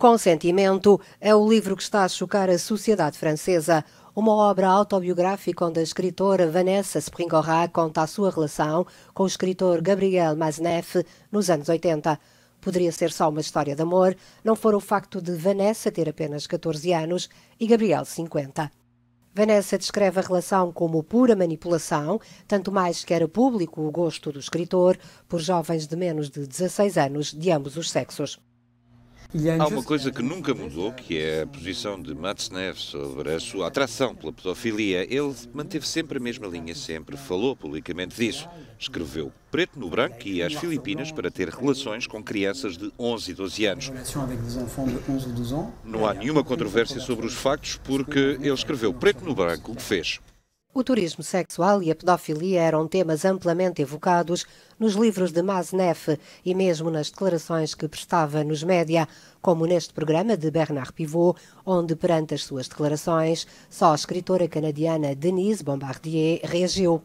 Consentimento é o livro que está a chocar a sociedade francesa. Uma obra autobiográfica onde a escritora Vanessa Springora conta a sua relação com o escritor Gabriel Masneff nos anos 80. Poderia ser só uma história de amor, não for o facto de Vanessa ter apenas 14 anos e Gabriel 50. Vanessa descreve a relação como pura manipulação, tanto mais que era público o gosto do escritor por jovens de menos de 16 anos de ambos os sexos. Há uma coisa que nunca mudou, que é a posição de Matzneff sobre a sua atração pela pedofilia. Ele manteve sempre a mesma linha, sempre falou publicamente disso. Escreveu preto no branco e ia às Filipinas para ter relações com crianças de 11 e 12 anos. Não há nenhuma controvérsia sobre os factos, porque ele escreveu preto no branco o que fez. O turismo sexual e a pedofilia eram temas amplamente evocados nos livros de Masneff e mesmo nas declarações que prestava nos média, como neste programa de Bernard Pivot, onde, perante as suas declarações, só a escritora canadiana Denise Bombardier reagiu.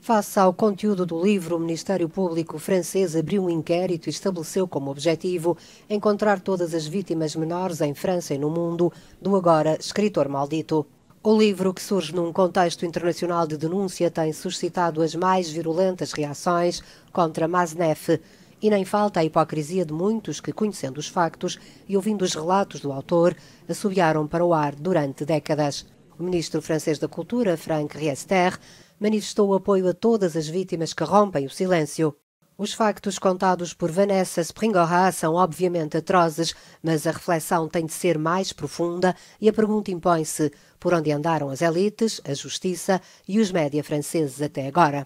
Face ao conteúdo do livro, o Ministério Público francês abriu um inquérito e estabeleceu como objetivo encontrar todas as vítimas menores em França e no mundo do agora escritor maldito. O livro, que surge num contexto internacional de denúncia, tem suscitado as mais virulentas reações contra Masnef. E nem falta a hipocrisia de muitos que, conhecendo os factos e ouvindo os relatos do autor, assobiaram para o ar durante décadas. O ministro francês da Cultura, Franck Riester, manifestou apoio a todas as vítimas que rompem o silêncio os factos contados por Vanessa Springora são obviamente atrozes, mas a reflexão tem de ser mais profunda e a pergunta impõe-se: por onde andaram as elites, a justiça e os média franceses até agora?